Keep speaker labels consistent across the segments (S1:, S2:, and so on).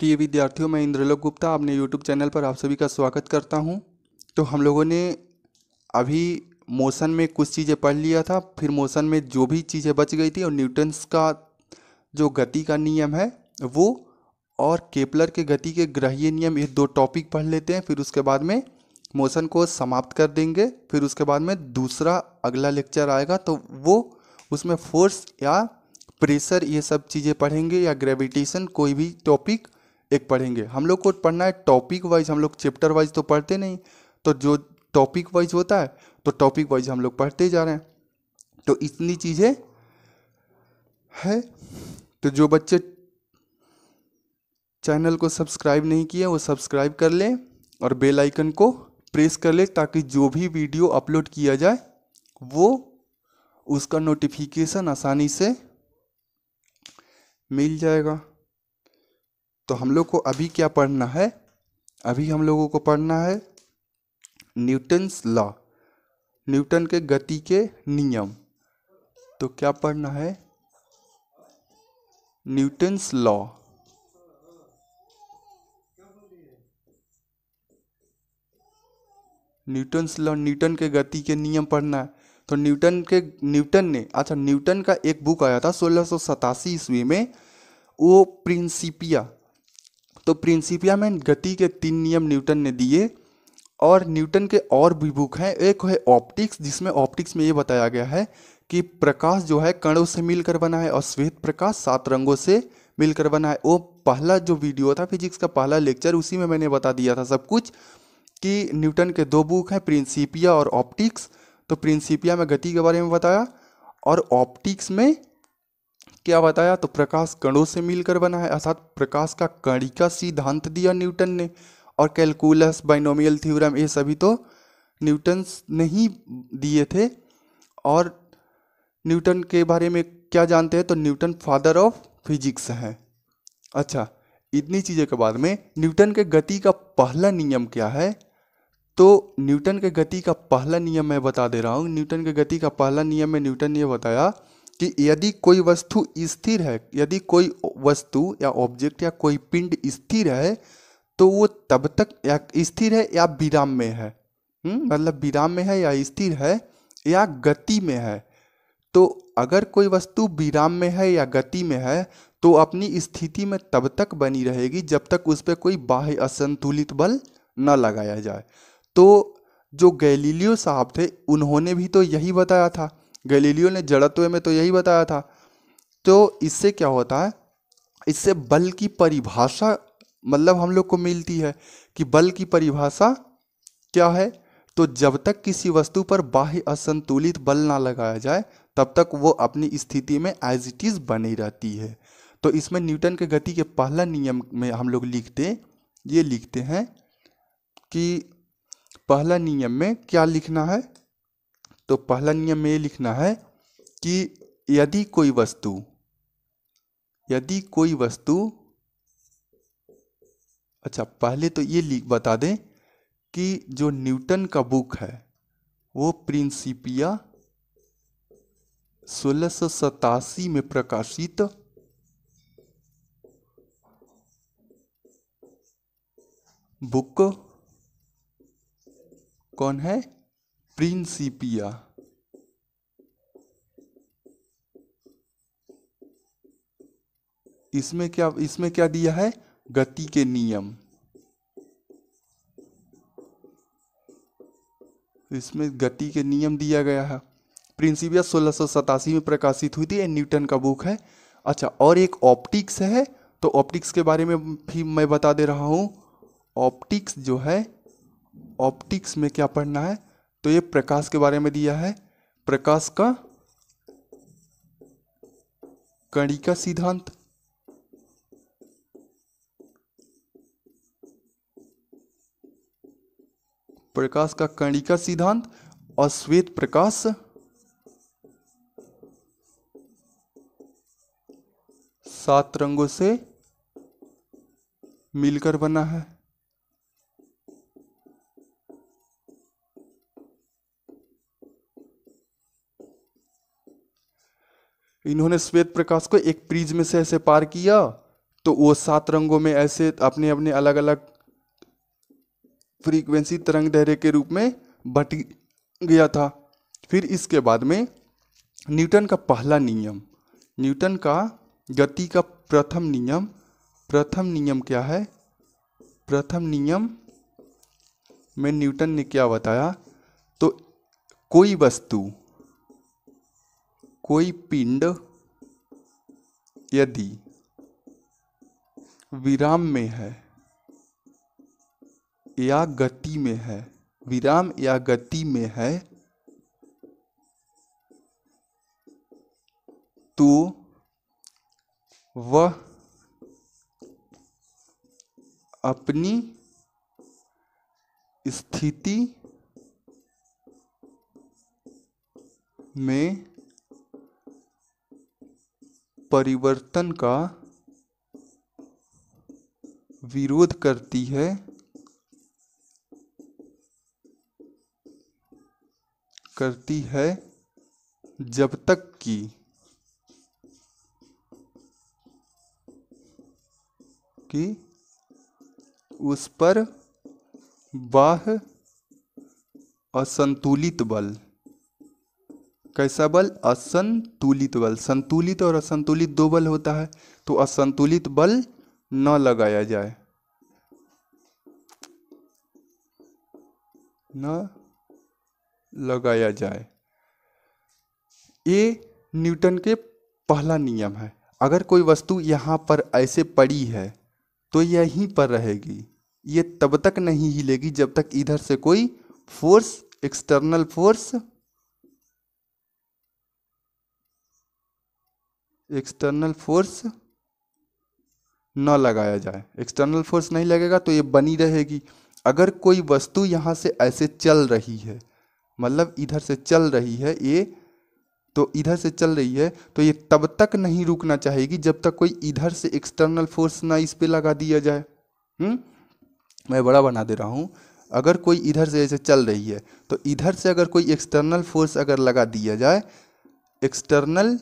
S1: प्रिय विद्यार्थियों मैं इंद्रलोक गुप्ता अपने यूट्यूब चैनल पर आप सभी का स्वागत करता हूं तो हम लोगों ने अभी मोशन में कुछ चीज़ें पढ़ लिया था फिर मोशन में जो भी चीज़ें बच गई थी और न्यूटन्स का जो गति का नियम है वो और केपलर के गति के ग्रहीय नियम ये दो टॉपिक पढ़ लेते हैं फिर उसके बाद में मोशन को समाप्त कर देंगे फिर उसके बाद में दूसरा अगला लेक्चर आएगा तो वो उसमें फोर्स या प्रेशर ये सब चीज़ें पढ़ेंगे या ग्रेविटेशन कोई भी टॉपिक एक पढ़ेंगे हम लोग को पढ़ना है टॉपिक वाइज हम लोग चैप्टर वाइज तो पढ़ते नहीं तो जो टॉपिक वाइज होता है तो टॉपिक वाइज हम लोग पढ़ते जा रहे हैं तो इतनी चीज़ें है तो जो बच्चे चैनल को सब्सक्राइब नहीं किए वो सब्सक्राइब कर लें और बेल आइकन को प्रेस कर लें ताकि जो भी वीडियो अपलोड किया जाए वो उसका नोटिफिकेशन आसानी से मिल जाएगा तो हम लोग को अभी क्या पढ़ना है अभी हम लोगों को पढ़ना है न्यूटन्स लॉ न्यूटन के गति के नियम तो क्या पढ़ना है Newton's law Newton's law Newton के गति के नियम पढ़ना है तो न्यूटन के न्यूटन ने अच्छा न्यूटन का एक बुक आया था सोलह सतासी ईस्वी में वो प्रिंसिपिया तो प्रिंसिपिया में गति के तीन नियम न्यूटन ने दिए और न्यूटन के और भी बुक हैं एक है ऑप्टिक्स जिसमें ऑप्टिक्स में ये बताया गया है कि प्रकाश जो है कणों से मिलकर बना है और श्वेत प्रकाश सात रंगों से मिलकर बना है वो पहला जो वीडियो था फिजिक्स का पहला लेक्चर उसी में मैंने बता दिया था सब कुछ कि न्यूटन के दो बुक हैं प्रिंसिपिया और ऑप्टिक्स तो प्रिंसिपिया में गति के बारे में बताया और ऑप्टिक्स में क्या बताया तो प्रकाश कणों से मिलकर बना है अर्थात प्रकाश का कणिका सिद्धांत दिया न्यूटन ने और कैलकुलस बाइनोमियल थ्योरम ये सभी तो न्यूटन ने ही दिए थे और न्यूटन के बारे में क्या जानते हैं तो न्यूटन फादर ऑफ फिजिक्स हैं अच्छा इतनी चीज़ों के बाद में न्यूटन के गति का पहला नियम क्या है तो न्यूटन के गति का पहला नियम मैं बता दे रहा हूँ न्यूटन के गति का पहला नियम में न्यूटन ने बताया कि यदि कोई वस्तु स्थिर है यदि कोई वस्तु या ऑब्जेक्ट या कोई पिंड स्थिर है तो वो तब तक या स्थिर है या विराम में है हम्म, मतलब विराम में है या स्थिर है या गति में है तो अगर कोई वस्तु विराम में है या गति में है तो अपनी स्थिति में तब तक बनी रहेगी जब तक उस पर कोई बाह्य असंतुलित बल न लगाया जाए तो जो गैलीलियो साहब थे उन्होंने भी तो यही बताया था गलीलियो ने जड़त्व में तो यही बताया था तो इससे क्या होता है इससे बल की परिभाषा मतलब हम लोग को मिलती है कि बल की परिभाषा क्या है तो जब तक किसी वस्तु पर बाह्य असंतुलित बल ना लगाया जाए तब तक वो अपनी स्थिति में एज इट इज बनी रहती है तो इसमें न्यूटन के गति के पहला नियम में हम लोग लिखते ये लिखते हैं कि पहला नियम में क्या लिखना है तो पहला नियम ये लिखना है कि यदि कोई वस्तु यदि कोई वस्तु अच्छा पहले तो ये बता दें कि जो न्यूटन का बुक है वो प्रिंसिपिया सोलह में प्रकाशित बुक कौन है Principia. इसमें क्या इसमें क्या दिया है गति के नियम इसमें गति के नियम दिया गया है प्रिंसिपिया सोलह में प्रकाशित हुई थी ये न्यूटन का बुक है अच्छा और एक ऑप्टिक्स है तो ऑप्टिक्स के बारे में भी मैं बता दे रहा हूँ ऑप्टिक्स जो है ऑप्टिक्स में क्या पढ़ना है तो ये प्रकाश के बारे में दिया है प्रकाश का कणिका सिद्धांत प्रकाश का कणिका सिद्धांत और श्वेत प्रकाश सात रंगों से मिलकर बना है इन्होंने श्वेत प्रकाश को एक प्रिज में से ऐसे पार किया तो वो सात रंगों में ऐसे अपने अपने अलग अलग फ्रीक्वेंसी तरंग दहरे के रूप में बट गया था फिर इसके बाद में न्यूटन का पहला नियम न्यूटन का गति का प्रथम नियम प्रथम नियम क्या है प्रथम नियम में न्यूटन ने क्या बताया तो कोई वस्तु कोई पिंड यदि विराम में है या गति में है विराम या गति में है तो वह अपनी स्थिति में परिवर्तन का विरोध करती है करती है जब तक कि कि उस पर बाह असंतुलित बल कैसा बल असंतुलित बल संतुलित और असंतुलित दो बल होता है तो असंतुलित बल न लगाया जाए न लगाया जाए ये न्यूटन के पहला नियम है अगर कोई वस्तु यहाँ पर ऐसे पड़ी है तो यहीं पर रहेगी ये तब तक नहीं हिलेगी जब तक इधर से कोई force external force external force न लगाया जाए एक्सटर्नल फोर्स नहीं लगेगा तो ये बनी रहेगी अगर कोई वस्तु यहाँ से ऐसे चल रही है मतलब इधर से चल रही है ये तो इधर से चल रही है तो ये तब तक नहीं रुकना चाहेगी जब तक कोई इधर से एक्सटर्नल फोर्स ना इस पर लगा दिया जाए हुँ? हम्म? मैं बड़ा बना दे रहा हूँ अगर कोई इधर से ऐसे चल रही है तो इधर से अगर कोई एक्सटर्नल फोर्स अगर लगा दिया जाए एक्सटर्नल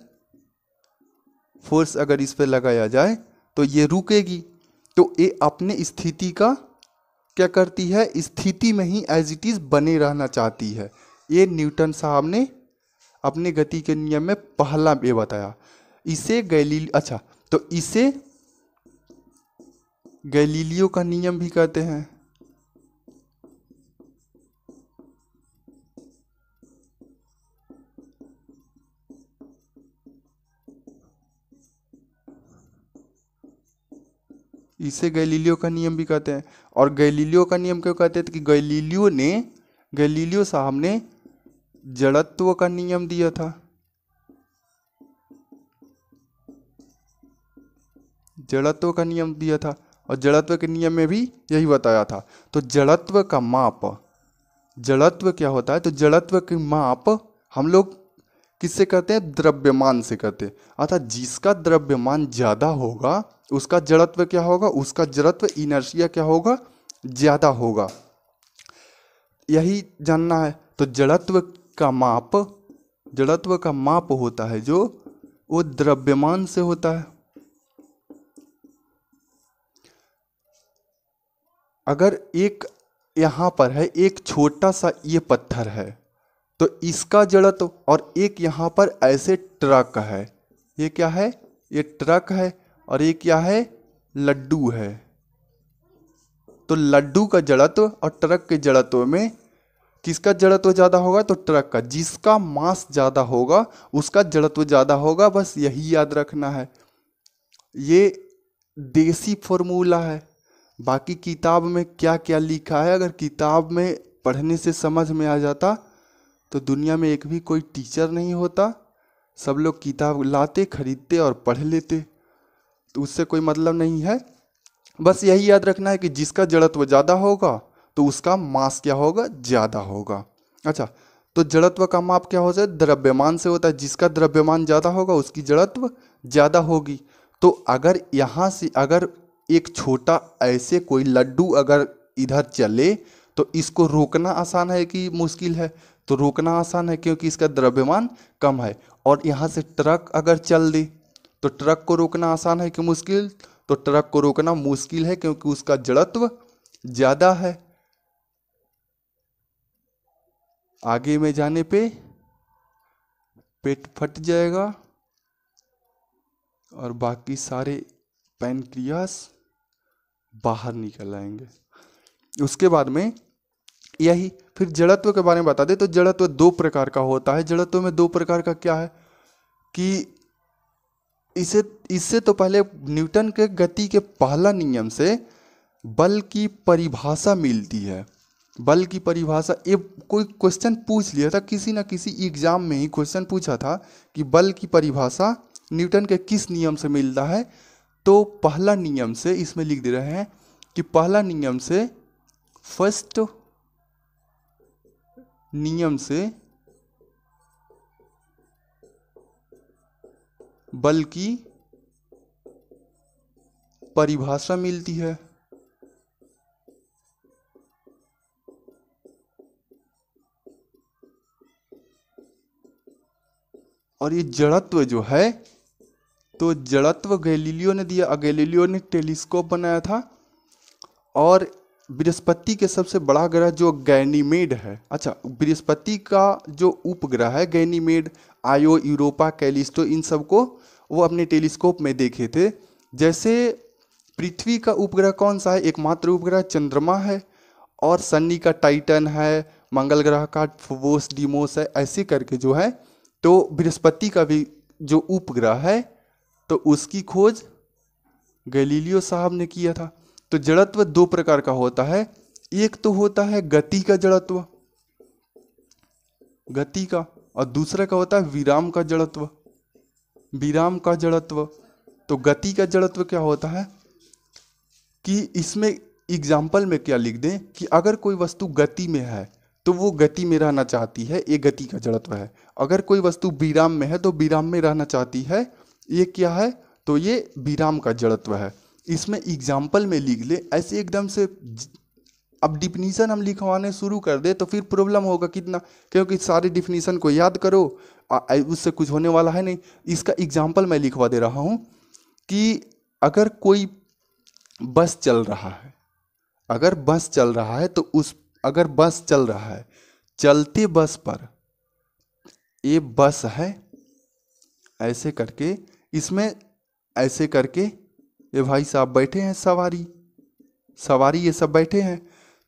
S1: फोर्स अगर इस पर लगाया जाए तो ये रुकेगी तो ये अपने स्थिति का क्या करती है स्थिति में ही एज इट इज़ बने रहना चाहती है ये न्यूटन साहब ने अपने गति के नियम में पहला ये बताया इसे गैली अच्छा तो इसे गैलीलियो का नियम भी कहते हैं इसे गैलीलियो का नियम भी कहते हैं और गैलीलियो का नियम क्यों कहते हैं तो कि गैलीलियो ने गैलीलियो साहब ने जड़त्व का नियम दिया था जड़त्व का नियम दिया था और जड़त्व के नियम में भी यही बताया था तो जड़त्व का माप जड़त्व क्या होता है तो जड़त्व की माप हम लोग किससे करते हैं द्रव्यमान से करते हैं अर्थात जिसका द्रव्यमान ज़्यादा होगा उसका जड़त्व क्या होगा उसका जड़त्व इनर्शिया क्या होगा ज़्यादा होगा यही जानना है तो जड़त्व का माप जड़त्व का माप होता है जो वो द्रव्यमान से होता है अगर एक यहाँ पर है एक छोटा सा ये पत्थर है तो इसका जड़त्व तो, और एक यहाँ पर ऐसे ट्रक है ये क्या है ये ट्रक है और ये क्या है लड्डू है तो लड्डू का जड़त्व तो, और ट्रक के जड़त्व तो में किसका जड़त्व ज़्यादा होगा तो ट्रक का जिसका मास ज़्यादा होगा उसका जड़त्व ज़्यादा होगा बस यही याद रखना है ये देसी फॉर्मूला है बाकी किताब में क्या क्या लिखा है अगर किताब में पढ़ने से समझ में आ जाता तो दुनिया में एक भी कोई टीचर नहीं होता सब लोग किताब लाते खरीदते और पढ़ लेते तो उससे कोई मतलब नहीं है बस यही याद रखना है कि जिसका जड़त्व ज़्यादा होगा तो उसका मास क्या होगा ज़्यादा होगा अच्छा तो जड़त्व का माप क्या होता है द्रव्यमान से होता है जिसका द्रव्यमान ज़्यादा होगा उसकी जड़त्व ज़्यादा होगी तो अगर यहाँ से अगर एक छोटा ऐसे कोई लड्डू अगर इधर चले तो इसको रोकना आसान है कि मुश्किल है तो रोकना आसान है क्योंकि इसका द्रव्यमान कम है और यहाँ से ट्रक अगर चल दी तो ट्रक को रोकना आसान है कि मुश्किल तो ट्रक को रोकना मुश्किल है क्योंकि उसका जड़त्व ज़्यादा है आगे में जाने पे पेट फट जाएगा और बाकी सारे पेनक्रियास बाहर निकल आएंगे उसके बाद में यही फिर जड़त्व के बारे में बता दे तो जड़त्व दो प्रकार का होता है जड़त्व में दो प्रकार का क्या है कि इसे इससे तो पहले न्यूटन के गति के पहला नियम से बल की परिभाषा मिलती है बल की परिभाषा ये कोई क्वेश्चन पूछ लिया था किसी ना किसी एग्जाम में ही क्वेश्चन पूछा था कि बल की परिभाषा न्यूटन के किस नियम से मिलता है तो पहला नियम से इसमें लिख दे रहे हैं कि पहला नियम से फर्स्ट नियम से बल की परिभाषा मिलती है और ये जड़त्व जो है तो जड़त्व गैलीलियो ने दिया गैलीलियो ने टेलीस्कोप बनाया था और बृहस्पति के सबसे बड़ा ग्रह जो गैनीमेड है अच्छा बृहस्पति का जो उपग्रह है गैनीमेड आयो यूरोपा कैलिस्टो इन सबको वो अपने टेलीस्कोप में देखे थे जैसे पृथ्वी का उपग्रह कौन सा है एकमात्र उपग्रह चंद्रमा है और शनि का टाइटन है मंगल ग्रह का फोस डिमोस है ऐसे करके जो है तो बृहस्पति का भी जो उपग्रह है तो उसकी खोज गैलीलियो साहब ने किया था तो जड़त्व दो प्रकार का होता है एक तो होता है गति का जड़त्व गति का और दूसरा का होता है विराम का जड़त्व विराम का जड़त्व तो गति का जड़त्व क्या होता है कि इसमें एग्जाम्पल में क्या लिख दें कि अगर कोई वस्तु गति में है तो वो गति में रहना चाहती है ये गति का जड़त्व है अगर कोई वस्तु विराम में है तो विराम में रहना चाहती है ये क्या है तो ये विराम का जड़त्व है इसमें एग्जाम्पल में लिख ले ऐसे एकदम से अब डिफिनीसन हम लिखवाने शुरू कर दे तो फिर प्रॉब्लम होगा कितना क्योंकि सारे डिफिनीसन को याद करो आ, उससे कुछ होने वाला है नहीं इसका एग्जाम्पल मैं लिखवा दे रहा हूँ कि अगर कोई बस चल रहा है अगर बस चल रहा है तो उस अगर बस चल रहा है चलते बस पर ये बस है ऐसे करके इसमें ऐसे करके ये भाई साहब बैठे हैं सवारी सवारी ये सब बैठे हैं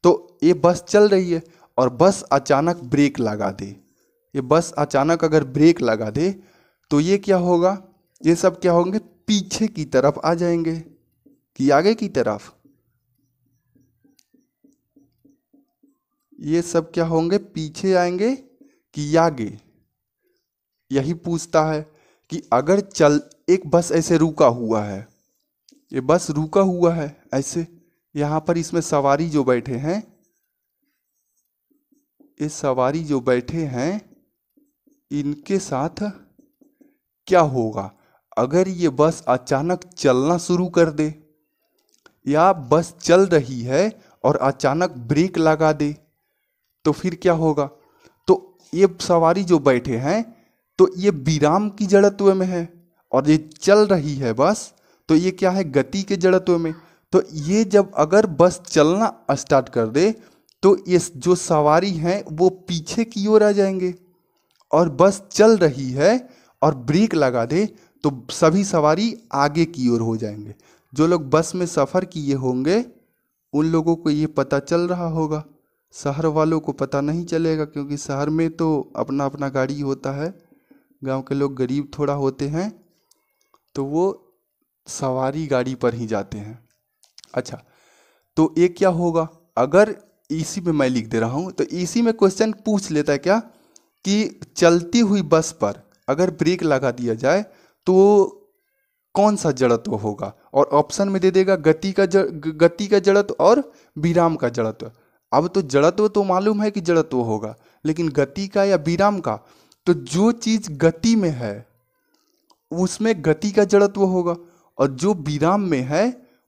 S1: तो ये बस चल रही है और बस अचानक ब्रेक लगा दे ये बस अचानक अगर ब्रेक लगा दे तो ये क्या होगा ये सब क्या होंगे पीछे की तरफ आ जाएंगे कि आगे की तरफ ये सब क्या होंगे पीछे आएंगे कि आगे यही पूछता है कि अगर चल एक बस ऐसे रुका हुआ है ये बस रुका हुआ है ऐसे यहां पर इसमें सवारी जो बैठे हैं ये सवारी जो बैठे हैं इनके साथ क्या होगा अगर ये बस अचानक चलना शुरू कर दे या बस चल रही है और अचानक ब्रेक लगा दे तो फिर क्या होगा तो ये सवारी जो बैठे हैं तो ये विराम की जड़त्व में है और ये चल रही है बस तो ये क्या है गति के जड़त्व में तो ये जब अगर बस चलना स्टार्ट कर दे तो ये जो सवारी हैं वो पीछे की ओर आ जाएंगे और बस चल रही है और ब्रेक लगा दे तो सभी सवारी आगे की ओर हो जाएंगे जो लोग बस में सफ़र किए होंगे उन लोगों को ये पता चल रहा होगा शहर वालों को पता नहीं चलेगा क्योंकि शहर में तो अपना अपना गाड़ी होता है गांव के लोग गरीब थोड़ा होते हैं तो वो सवारी गाड़ी पर ही जाते हैं अच्छा तो ये क्या होगा अगर इसी e में मैं लिख दे रहा हूँ तो इसी e में क्वेश्चन पूछ लेता है क्या कि चलती हुई बस पर अगर ब्रेक लगा दिया जाए तो कौन सा जड़त्व होगा और ऑप्शन में दे देगा गति का जड़ गति का जड़त्व और विराम का जड़त्व अब तो जड़त्व तो मालूम है कि जड़त्व होगा लेकिन गति का या विराम का तो जो चीज़ गति में है उसमें गति का जड़त्व होगा और जो विराम में है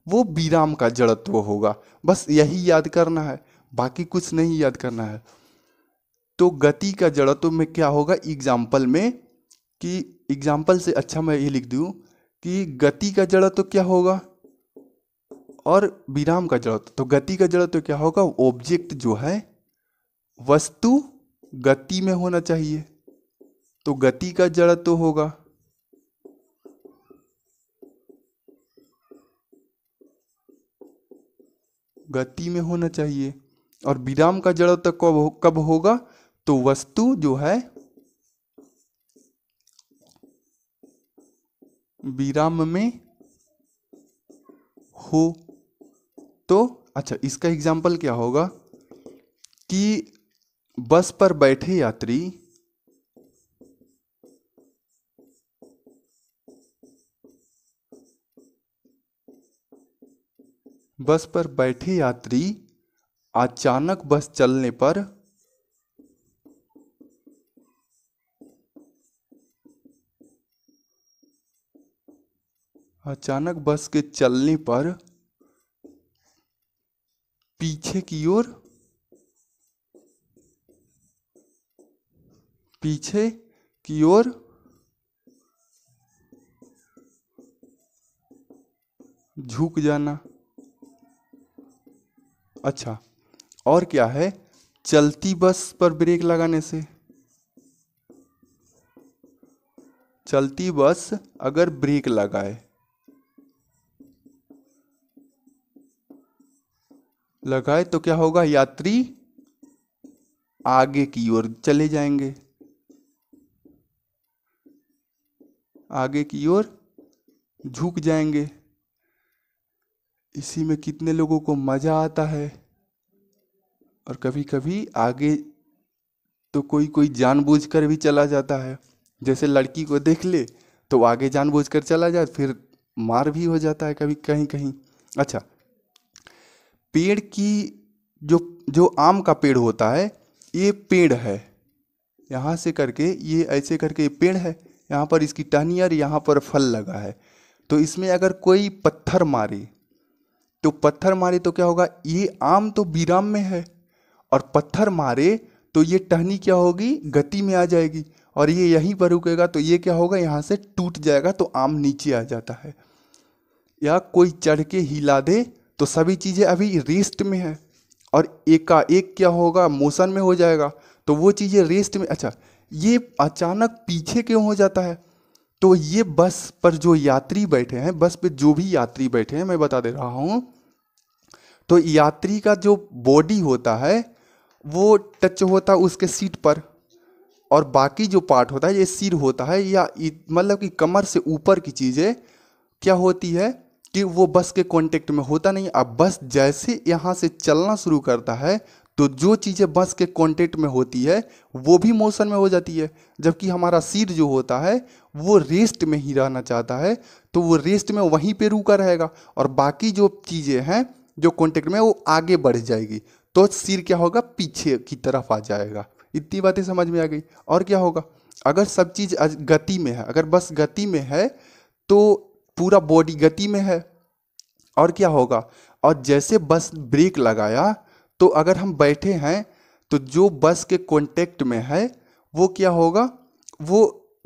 S1: वो विराम का जड़त्व होगा बस यही याद करना है बाकी कुछ नहीं याद करना है तो गति का जड़त्व में क्या होगा एग्जाम्पल में कि एग्जाम्पल से अच्छा मैं ये लिख दूँ कि गति का जड़त्व क्या होगा और विराम का जड़त्व तो गति का जड़त्व क्या होगा ऑब्जेक्ट जो है वस्तु गति में होना चाहिए तो गति का जड़त्व होगा गति में होना चाहिए और विराम का जड़ कब कब होगा तो वस्तु जो है विराम में हो तो अच्छा इसका एग्जाम्पल क्या होगा कि बस पर बैठे यात्री बस पर बैठे यात्री अचानक बस चलने पर अचानक बस के चलने पर पीछे की ओर पीछे की ओर झुक जाना अच्छा और क्या है चलती बस पर ब्रेक लगाने से चलती बस अगर ब्रेक लगाए लगाए तो क्या होगा यात्री आगे की ओर चले जाएंगे आगे की ओर झुक जाएंगे इसी में कितने लोगों को मज़ा आता है और कभी कभी आगे तो कोई कोई जानबूझकर भी चला जाता है जैसे लड़की को देख ले तो आगे जानबूझकर चला जाए फिर मार भी हो जाता है कभी कहीं कहीं अच्छा पेड़ की जो जो आम का पेड़ होता है ये पेड़ है यहाँ से करके ये ऐसे करके ये पेड़ है यहाँ पर इसकी टहनी और यहाँ पर फल लगा है तो इसमें अगर कोई पत्थर मारे तो पत्थर मारे तो क्या होगा ये आम तो विराम में है और पत्थर मारे तो ये टहनी क्या होगी गति में आ जाएगी और ये यहीं पर रुकेगा तो ये क्या होगा यहाँ से टूट जाएगा तो आम नीचे आ जाता है या कोई चढ़ के हिला दे तो सभी चीज़ें अभी रेस्ट में है और एकाएक क्या होगा मोशन में हो जाएगा तो वो चीज़ें रेस्ट में अच्छा ये अचानक पीछे क्यों हो जाता है तो ये बस पर जो यात्री बैठे हैं बस पे जो भी यात्री बैठे हैं मैं बता दे रहा हूँ तो यात्री का जो बॉडी होता है वो टच होता है उसके सीट पर और बाकी जो पार्ट होता है ये सिर होता है या मतलब कि कमर से ऊपर की चीज़ें क्या होती है कि वो बस के कांटेक्ट में होता नहीं अब बस जैसे यहाँ से चलना शुरू करता है तो जो चीज़ें बस के कॉन्टेक्ट में होती है वो भी मोशन में हो जाती है जबकि हमारा सीट जो होता है वो रेस्ट में ही रहना चाहता है तो वो रेस्ट में वहीं पे रुका रहेगा और बाकी जो चीज़ें हैं जो कॉन्टेक्ट में वो आगे बढ़ जाएगी तो सिर क्या होगा पीछे की तरफ आ जाएगा इतनी बातें समझ में आ गई और क्या होगा अगर सब चीज़ गति में है अगर बस गति में है तो पूरा बॉडी गति में है और क्या होगा और जैसे बस ब्रेक लगाया तो अगर हम बैठे हैं तो जो बस के कॉन्टेक्ट में है वो क्या होगा वो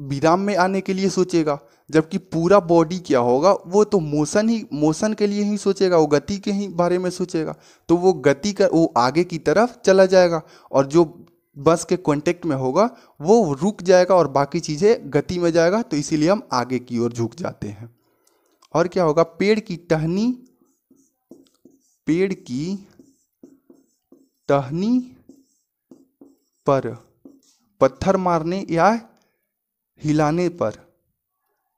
S1: विराम में आने के लिए सोचेगा जबकि पूरा बॉडी क्या होगा वो तो मोशन ही मोशन के लिए ही सोचेगा वो गति के ही बारे में सोचेगा तो वो गति का वो आगे की तरफ चला जाएगा और जो बस के कॉन्टेक्ट में होगा वो रुक जाएगा और बाकी चीज़ें गति में जाएगा तो इसीलिए हम आगे की ओर झुक जाते हैं और क्या होगा पेड़ की टहनी पेड़ की टहनी पर पत्थर मारने या हिलाने पर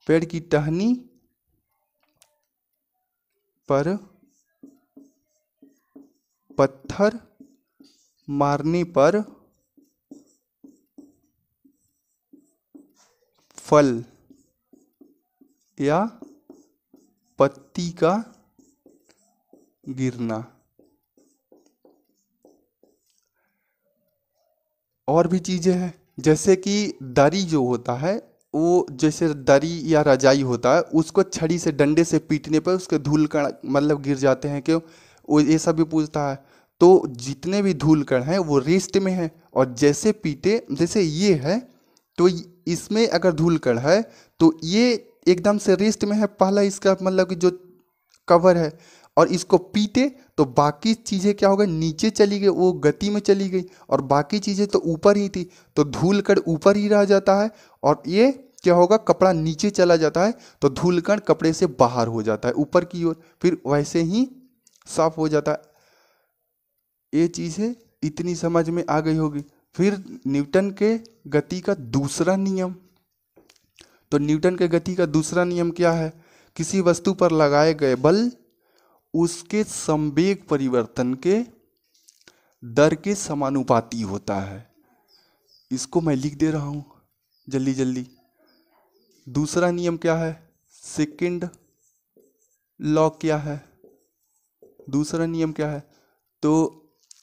S1: पेड़ की टहनी पर पत्थर मारने पर फल या पत्ती का गिरना और भी चीज़ें हैं जैसे कि दरी जो होता है वो जैसे दरी या रजाई होता है उसको छड़ी से डंडे से पीटने पर उसके धूल कण मतलब गिर जाते हैं क्यों वो ये सब भी पूछता है तो जितने भी धूल कण हैं वो रेस्ट में हैं और जैसे पीटे जैसे ये है तो इसमें अगर धूल कण है तो ये एकदम से रेस्ट में है पहला इसका मतलब कि जो कवर है और इसको पीटे तो बाकी चीज़ें क्या हो गई नीचे चली गई वो गति में चली गई और बाकी चीज़ें तो ऊपर ही थी तो धूल कण ऊपर ही रह जाता है और ये क्या होगा कपड़ा नीचे चला जाता है तो धूल कण कपड़े से बाहर हो जाता है ऊपर की ओर फिर वैसे ही साफ हो जाता है ये चीज़ें इतनी समझ में आ गई होगी फिर न्यूटन के गति का दूसरा नियम तो न्यूटन के गति का दूसरा नियम क्या है किसी वस्तु पर लगाए गए बल उसके संवेग परिवर्तन के दर के समानुपाती होता है इसको मैं लिख दे रहा हूँ जल्दी जल्दी दूसरा नियम क्या है सेकंड लॉ क्या है दूसरा नियम क्या है तो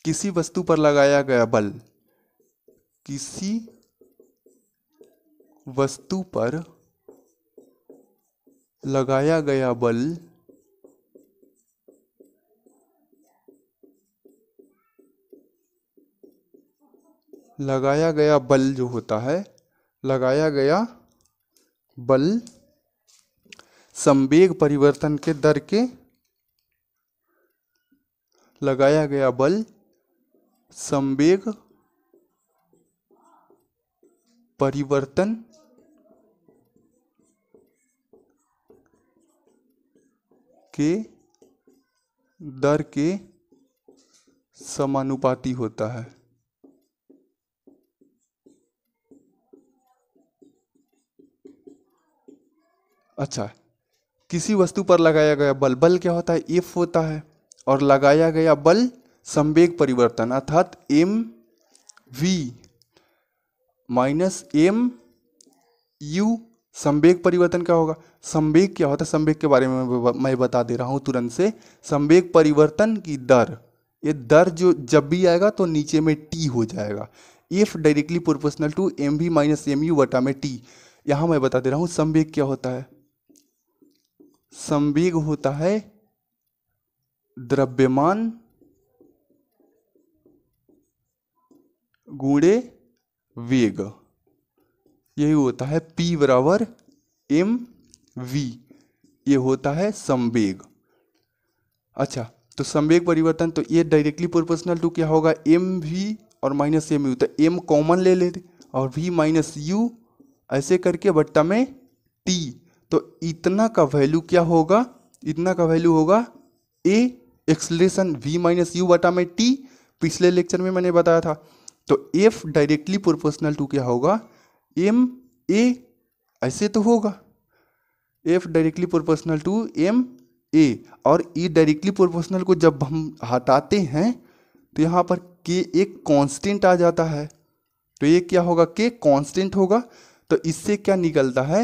S1: किसी वस्तु पर लगाया गया बल किसी वस्तु पर लगाया गया बल लगाया गया बल जो होता है लगाया गया बल संवेग परिवर्तन के दर के लगाया गया बल संवेग परिवर्तन के दर के समानुपाती होता है अच्छा किसी वस्तु पर लगाया गया बल बल क्या होता है एफ होता है और लगाया गया बल संवेग परिवर्तन अर्थात M V minus M U संवेग परिवर्तन क्या होगा संवेग क्या होता है संवेग के बारे में मैं बता दे रहा हूँ तुरंत से संवेग परिवर्तन की दर ये दर जो जब भी आएगा तो नीचे में टी हो जाएगा F directly proportional to M V minus M U वटा में टी यहाँ मैं बता दे रहा हूँ संवेग क्या होता है संवेग होता है द्रव्यमान गुणे वेग यही होता है पी बराबर एम वी ये होता है संवेग अच्छा तो संवेग परिवर्तन तो ये डायरेक्टली प्रोपोर्शनल टू क्या होगा एम वी और माइनस एम यू तो एम कॉमन ले लेते और वी माइनस यू ऐसे करके बट्टा में टी तो इतना का वैल्यू क्या होगा इतना का वैल्यू होगा A acceleration V minus U बटा में टी पिछले लेक्चर में मैंने बताया था तो एफ डायरेक्टली प्रोपोर्शनल टू क्या होगा एम ए ऐसे तो होगा F directly proportional to M A और ई डायरेक्टली प्रोपोर्शनल को जब हम हटाते हैं तो यहाँ पर के एक कांस्टेंट आ जाता है तो ये क्या होगा के कांस्टेंट होगा तो इससे क्या निकलता है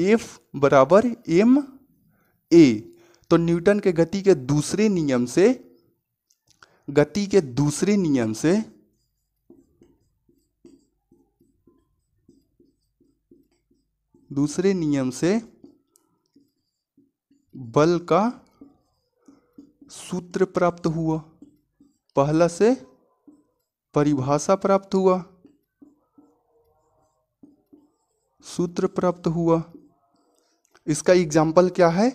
S1: एफ बराबर एम ए तो न्यूटन के गति के दूसरे नियम से गति के दूसरे नियम से दूसरे नियम से बल का सूत्र प्राप्त हुआ पहला से परिभाषा प्राप्त हुआ सूत्र प्राप्त हुआ इसका एग्जाम्पल क्या है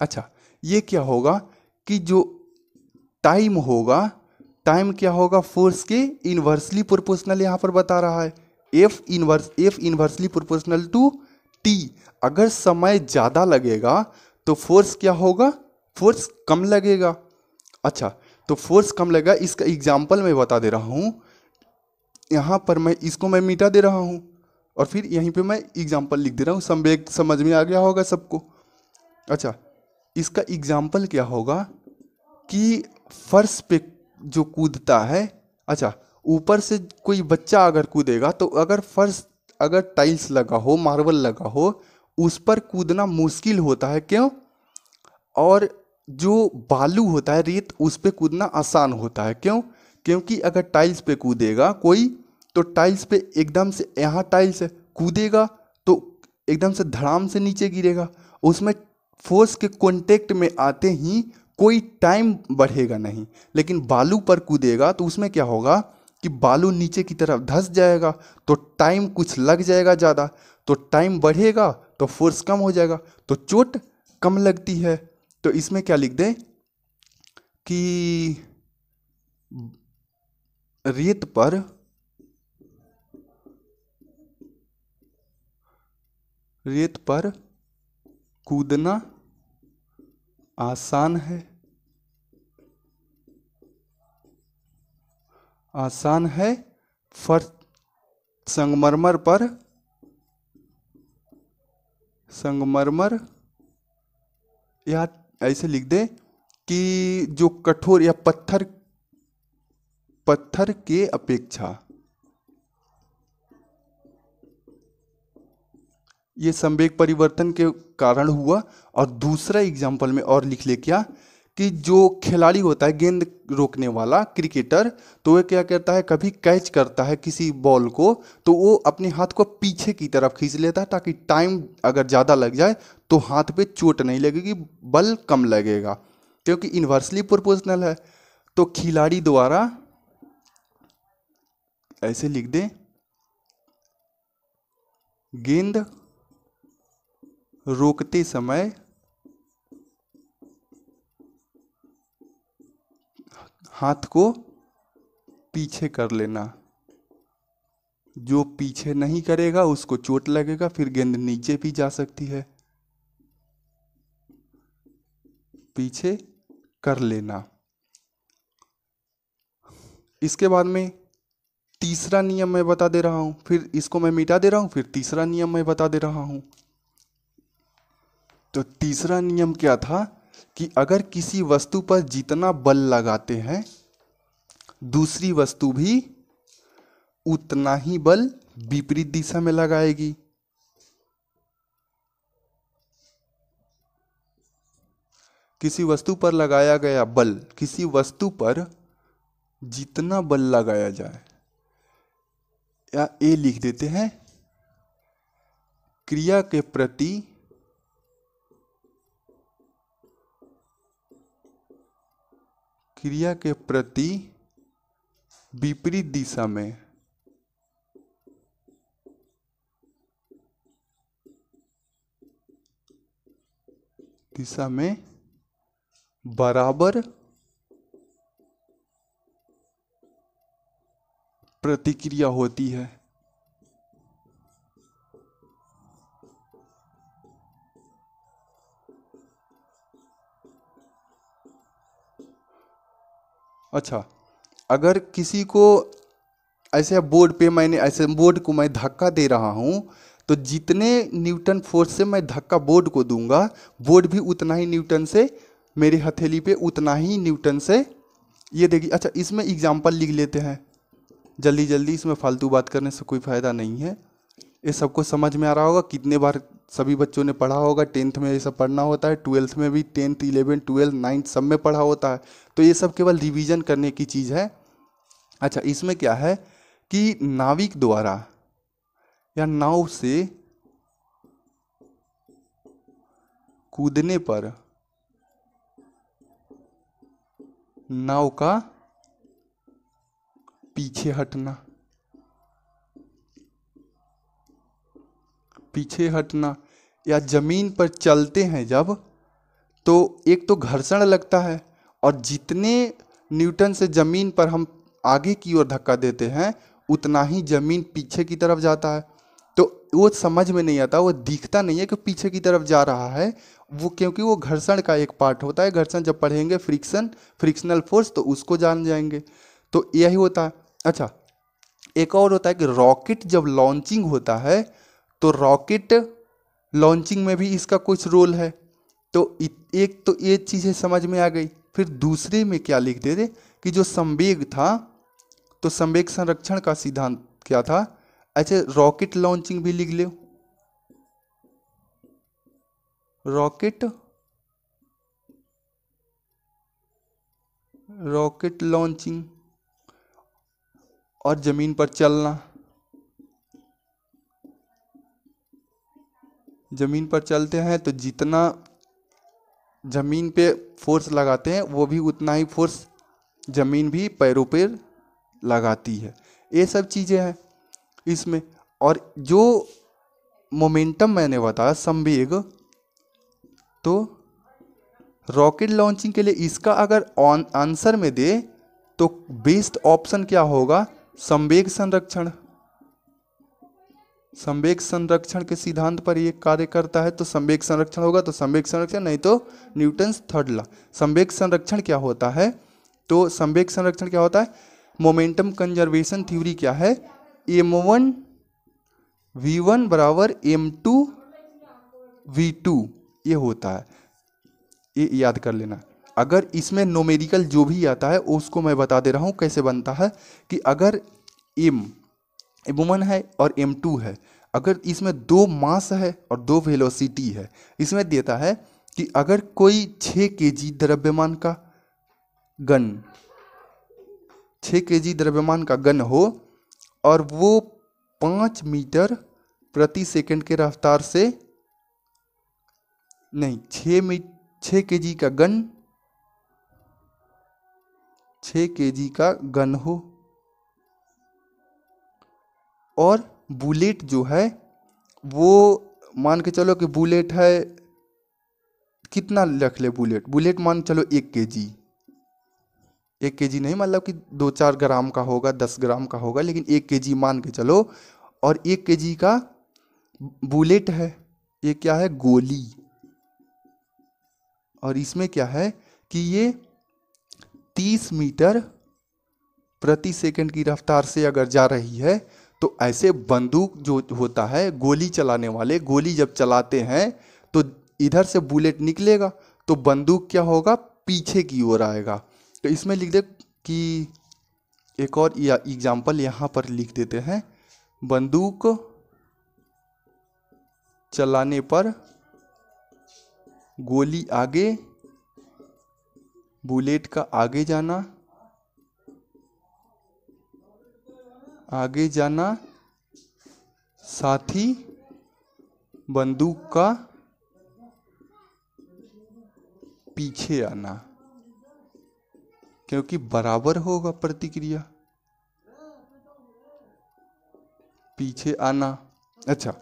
S1: अच्छा ये क्या होगा कि जो टाइम होगा टाइम क्या होगा फोर्स के इन्वर्सली प्रोपोर्शनल यहाँ पर बता रहा है F inverse F inversely proportional to T अगर समय ज़्यादा लगेगा तो फोर्स क्या होगा फोर्स कम लगेगा अच्छा तो फोर्स कम लगेगा इसका एग्जाम्पल मैं बता दे रहा हूँ यहाँ पर मैं इसको मैं मिटा दे रहा हूँ और फिर यहीं पे मैं एग्जाम्पल लिख दे रहा हूँ संवेग समझ में आ गया होगा सबको अच्छा इसका एग्जाम्पल क्या होगा कि फर्श पे जो कूदता है अच्छा ऊपर से कोई बच्चा अगर कूदेगा तो अगर फर्श अगर टाइल्स लगा हो मार्बल लगा हो उस पर कूदना मुश्किल होता है क्यों और जो बालू होता है रेत उस पर कूदना आसान होता है क्यों क्योंकि अगर टाइल्स पे कूदेगा कोई तो टाइल्स पे एकदम से यहाँ टाइल्स है कूदेगा तो एकदम से धड़ाम से नीचे गिरेगा उसमें फोर्स के कॉन्टेक्ट में आते ही कोई टाइम बढ़ेगा नहीं लेकिन बालू पर कूदेगा तो उसमें क्या होगा कि बालू नीचे की तरफ धस जाएगा तो टाइम कुछ लग जाएगा ज़्यादा तो टाइम बढ़ेगा तो फोर्स कम हो जाएगा तो चोट कम लगती है तो इसमें क्या लिख दें कि रेत पर रेत पर कूदना आसान है आसान है फर्श संगमरमर पर संगमरमर या ऐसे लिख दे कि जो कठोर या पत्थर पत्थर के अपेक्षा ये संवेग परिवर्तन के कारण हुआ और दूसरा एग्जाम्पल में और लिख ले क्या कि जो खिलाड़ी होता है गेंद रोकने वाला क्रिकेटर तो वह क्या करता है कभी कैच करता है किसी बॉल को तो वो अपने हाथ को पीछे की तरफ खींच लेता है ताकि टाइम अगर ज़्यादा लग जाए तो हाथ पे चोट नहीं लगेगी बल कम लगेगा क्योंकि इन्वर्सली प्रोपोर्शनल है तो खिलाड़ी द्वारा ऐसे लिख दें गेंद रोकते समय हाथ को पीछे कर लेना जो पीछे नहीं करेगा उसको चोट लगेगा फिर गेंद नीचे भी जा सकती है पीछे कर लेना इसके बाद में तीसरा नियम मैं बता दे रहा हूं फिर इसको मैं मिटा दे रहा हूं फिर तीसरा नियम मैं बता दे रहा हूं तो तीसरा नियम क्या था कि अगर किसी वस्तु पर जितना बल लगाते हैं दूसरी वस्तु भी उतना ही बल विपरीत दिशा में लगाएगी किसी वस्तु पर लगाया गया बल किसी वस्तु पर जितना बल लगाया जाए या ए लिख देते हैं क्रिया के प्रति प्रक्रिया के प्रति विपरीत दिशा में दिशा में बराबर प्रतिक्रिया होती है अच्छा अगर किसी को ऐसे बोर्ड पे मैंने ऐसे बोर्ड को मैं धक्का दे रहा हूँ तो जितने न्यूटन फोर्स से मैं धक्का बोर्ड को दूंगा बोर्ड भी उतना ही न्यूटन से मेरी हथेली पे उतना ही न्यूटन से ये देखिए अच्छा इसमें एग्जाम्पल लिख लेते हैं जल्दी जल्दी इसमें फालतू बात करने से कोई फ़ायदा नहीं है ये सबको समझ में आ रहा होगा कितने बार सभी बच्चों ने पढ़ा होगा टेंथ में ये सब पढ़ना होता है ट्वेल्थ में भी टेंथ इलेवेंथ ट्वेल्थ नाइन्थ सब में पढ़ा होता है तो ये सब केवल रिवीजन करने की चीज़ है अच्छा इसमें क्या है कि नाविक द्वारा या नाव से कूदने पर नाव का पीछे हटना पीछे हटना या ज़मीन पर चलते हैं जब तो एक तो घर्षण लगता है और जितने न्यूटन से ज़मीन पर हम आगे की ओर धक्का देते हैं उतना ही ज़मीन पीछे की तरफ जाता है तो वो समझ में नहीं आता वो दिखता नहीं है कि पीछे की तरफ जा रहा है वो क्योंकि वो घर्षण का एक पार्ट होता है घर्षण जब पढ़ेंगे फ्रिक्शन फ्रिक्शनल फोर्स तो उसको जान जाएंगे तो यही होता है अच्छा एक और होता है कि रॉकेट जब लॉन्चिंग होता है तो रॉकेट लॉन्चिंग में भी इसका कुछ रोल है तो एक तो ये चीज़ें समझ में आ गई फिर दूसरे में क्या लिख दे दे कि जो संवेग था तो संवेग संरक्षण का सिद्धांत क्या था अच्छा रॉकेट लॉन्चिंग भी लिख लो रॉकेट रॉकेट लॉन्चिंग और ज़मीन पर चलना ज़मीन पर चलते हैं तो जितना ज़मीन पे फोर्स लगाते हैं वो भी उतना ही फोर्स ज़मीन भी पैरों पर लगाती है ये सब चीज़ें हैं इसमें और जो मोमेंटम मैंने बताया संवेग तो रॉकेट लॉन्चिंग के लिए इसका अगर ऑन आंसर में दे तो बेस्ट ऑप्शन क्या होगा संवेग संरक्षण संवेग संरक्षण के सिद्धांत पर ये कार्य करता है तो संवेग संरक्षण होगा तो संवेग संरक्षण नहीं तो न्यूटन्स थर्ड ला संवेग संरक्षण क्या होता है तो संवेग संरक्षण क्या होता है मोमेंटम कंजर्वेशन थ्योरी क्या है एम वन वी वन बराबर एम टू वी टू ये होता है ये याद कर लेना अगर इसमें नोमेरिकल जो भी आता है उसको मैं बता दे रहा हूँ कैसे बनता है कि अगर एम वुमन है और एम टू है अगर इसमें दो मास है और दो वेलोसिटी है इसमें देता है कि अगर कोई छः के जी द्रव्यमान का गन छः के जी द्रव्यमान का गन हो और वो पाँच मीटर प्रति सेकंड के रफ्तार से नहीं छः मी छः के जी का गन छः के जी का गन हो और बुलेट जो है वो मान के चलो कि बुलेट है कितना रख ले बुलेट बुलेट मान चलो एक के जी एक के जी नहीं मतलब कि दो चार ग्राम का होगा दस ग्राम का होगा लेकिन एक के जी मान के चलो और एक के जी का बुलेट है ये क्या है गोली और इसमें क्या है कि ये तीस मीटर प्रति सेकंड की रफ्तार से अगर जा रही है तो ऐसे बंदूक जो होता है गोली चलाने वाले गोली जब चलाते हैं तो इधर से बुलेट निकलेगा तो बंदूक क्या होगा पीछे की ओर आएगा तो इसमें लिख दे कि एक और एग्जाम्पल यहाँ पर लिख देते हैं बंदूक चलाने पर गोली आगे बुलेट का आगे जाना आगे जाना साथी बंदूक का पीछे आना क्योंकि बराबर होगा प्रतिक्रिया पीछे आना अच्छा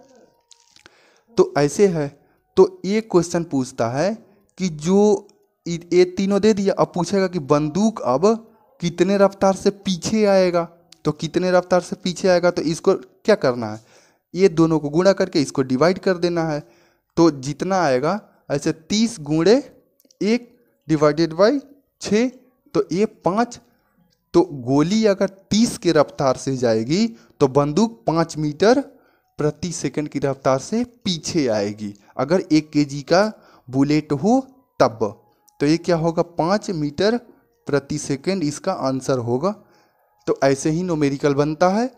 S1: तो ऐसे है तो एक क्वेश्चन पूछता है कि जो ये तीनों दे दिया अब पूछेगा कि बंदूक अब कितने रफ्तार से पीछे आएगा तो कितने रफ्तार से पीछे आएगा तो इसको क्या करना है ये दोनों को गुणा करके इसको डिवाइड कर देना है तो जितना आएगा ऐसे तीस गुणे एक डिवाइडेड बाई छ तो ये पाँच तो गोली अगर तीस के रफ्तार से जाएगी तो बंदूक पाँच मीटर प्रति सेकंड की रफ्तार से पीछे आएगी अगर एक के का बुलेट हो तब तो ये क्या होगा पाँच मीटर प्रति सेकंड इसका आंसर होगा तो ऐसे ही नोमेरिकल बनता है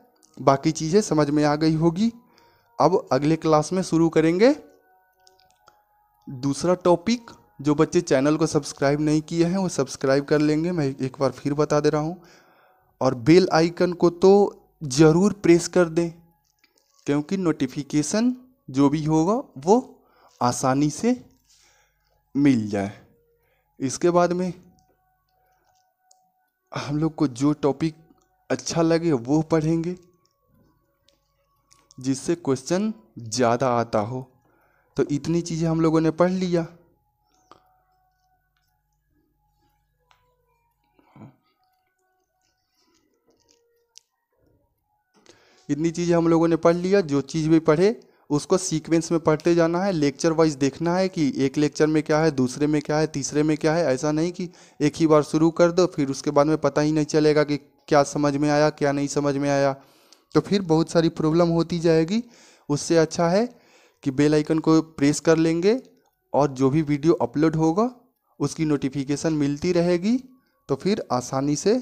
S1: बाकी चीज़ें समझ में आ गई होगी अब अगले क्लास में शुरू करेंगे दूसरा टॉपिक जो बच्चे चैनल को सब्सक्राइब नहीं किए हैं वो सब्सक्राइब कर लेंगे मैं एक बार फिर बता दे रहा हूँ और बेल आइकन को तो ज़रूर प्रेस कर दें क्योंकि नोटिफिकेशन जो भी होगा वो आसानी से मिल जाए इसके बाद में हम लोग को जो टॉपिक अच्छा लगे वो पढ़ेंगे जिससे क्वेश्चन ज़्यादा आता हो तो इतनी चीज़ें हम लोगों ने पढ़ लिया इतनी चीज़ें हम लोगों ने पढ़ लिया जो चीज़ भी पढ़े उसको सीक्वेंस में पढ़ते जाना है लेक्चर वाइज देखना है कि एक लेक्चर में क्या है दूसरे में क्या है तीसरे में क्या है ऐसा नहीं कि एक ही बार शुरू कर दो फिर उसके बाद में पता ही नहीं चलेगा कि क्या समझ में आया क्या नहीं समझ में आया तो फिर बहुत सारी प्रॉब्लम होती जाएगी उससे अच्छा है कि बेल आइकन को प्रेस कर लेंगे और जो भी वीडियो अपलोड होगा उसकी नोटिफिकेशन मिलती रहेगी तो फिर आसानी से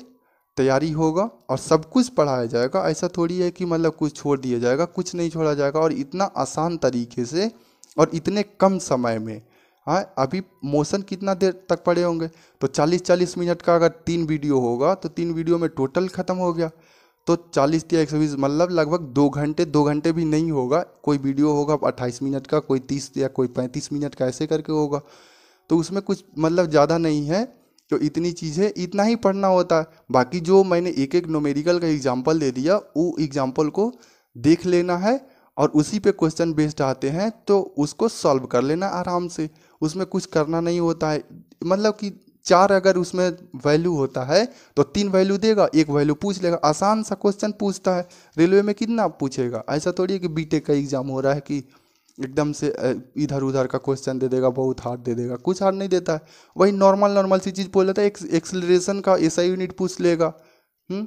S1: तैयारी होगा और सब कुछ पढ़ाया जाएगा ऐसा थोड़ी है कि मतलब कुछ छोड़ दिया जाएगा कुछ नहीं छोड़ा जाएगा और इतना आसान तरीके से और इतने कम समय में हाँ अभी मोशन कितना देर तक पड़े होंगे तो 40-40 मिनट का अगर तीन वीडियो होगा तो तीन वीडियो में टोटल ख़त्म हो गया तो 40 या एक मतलब लगभग दो घंटे दो घंटे भी नहीं होगा कोई वीडियो होगा 28 मिनट का कोई 30 या कोई 35 मिनट का ऐसे करके होगा तो उसमें कुछ मतलब ज़्यादा नहीं है तो इतनी चीज़ें इतना ही पढ़ना होता है बाकी जो मैंने एक एक नोमेरिकल का एग्जाम्पल दे दिया वो एग्जाम्पल को देख लेना है और उसी पे क्वेश्चन बेस्ड आते हैं तो उसको सॉल्व कर लेना आराम से उसमें कुछ करना नहीं होता है मतलब कि चार अगर उसमें वैल्यू होता है तो तीन वैल्यू देगा एक वैल्यू पूछ लेगा आसान सा क्वेश्चन पूछता है रेलवे में कितना पूछेगा ऐसा थोड़ी है कि बीटेक का एग्ज़ाम हो रहा है कि एकदम से इधर उधर का क्वेश्चन दे देगा बहुत हार्ड दे देगा कुछ हार्ड नहीं देता है वही नॉर्मल नॉर्मल सी चीज़ बोल लेता है एक्सलरेशन का ऐसा यूनिट पूछ लेगा हम्म?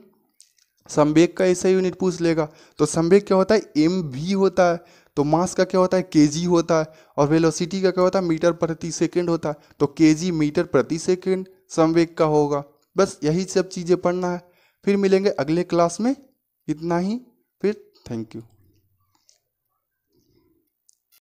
S1: संवेग का ऐसा यूनिट पूछ लेगा तो संवेग क्या होता है एम भी होता है तो मास का क्या होता है के होता है और वेलोसिटी का क्या होता है मीटर प्रति सेकेंड होता है तो के मीटर प्रति सेकेंड संवेग का होगा बस यही सब चीज़ें पढ़ना है फिर मिलेंगे अगले क्लास में इतना ही फिर थैंक यू